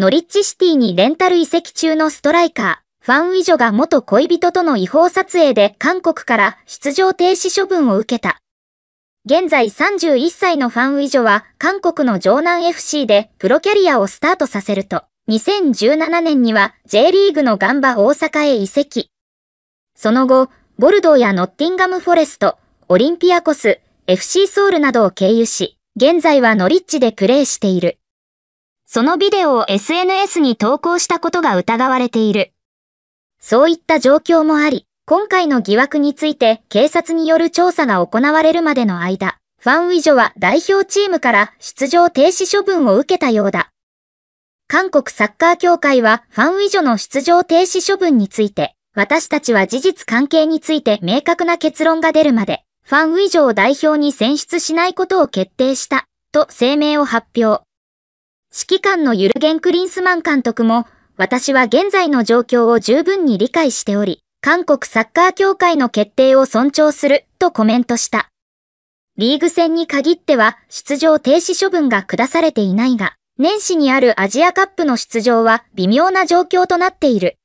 ノリッチシティにレンタル移籍中のストライカー、ファン・ウィジョが元恋人との違法撮影で韓国から出場停止処分を受けた。現在31歳のファン・ウィジョは韓国の城南 FC でプロキャリアをスタートさせると、2017年には J リーグのガンバ大阪へ移籍。その後、ボルドーやノッティンガム・フォレスト、オリンピアコス、FC ソウルなどを経由し、現在はノリッチでプレーしている。そのビデオを SNS に投稿したことが疑われている。そういった状況もあり、今回の疑惑について警察による調査が行われるまでの間、ファンウィジョは代表チームから出場停止処分を受けたようだ。韓国サッカー協会はファンウィジョの出場停止処分について、私たちは事実関係について明確な結論が出るまで、ファンウィジョを代表に選出しないことを決定した、と声明を発表。指揮官のユルゲン・クリンスマン監督も、私は現在の状況を十分に理解しており、韓国サッカー協会の決定を尊重するとコメントした。リーグ戦に限っては出場停止処分が下されていないが、年始にあるアジアカップの出場は微妙な状況となっている。